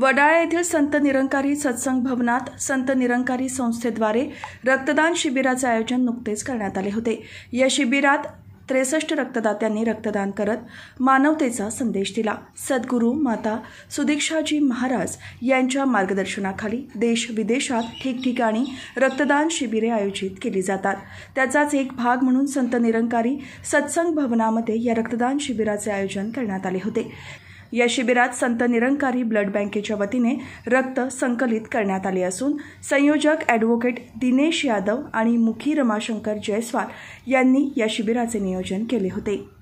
वडाळा येथील संत निरंकारी सत्संग भवनात संत निरंकारी संस्थेद्वारे रक्तदान शिबिराचे आयोजन नुकतेच करण्यात आले होते या शिबिरात त्रेसष्ट रक्तदात्यांनी रक्तदान करत मानवतेचा संदेश दिला सद्गुरू माता सुदीक्षाजी महाराज यांच्या मार्गदर्शनाखाली देश विदेशात ठिकठिकाणी रक्तदान शिबिरे आयोजित केली जातात त्याचाच एक भाग म्हणून संत निरंकारी सत्संग भवनामध्ये या रक्तदान शिबिराचे आयोजन करण्यात आले होते या शिबिरात संत निरंकारी ब्लड बँकेच्या वतीने रक्त संकलित करण्यात आले असून संयोजक ॲडव्होकेट दिनेश यादव आणि मुखी रमाशंकर जयस्वाल यांनी या शिबिराचे नियोजन केले होते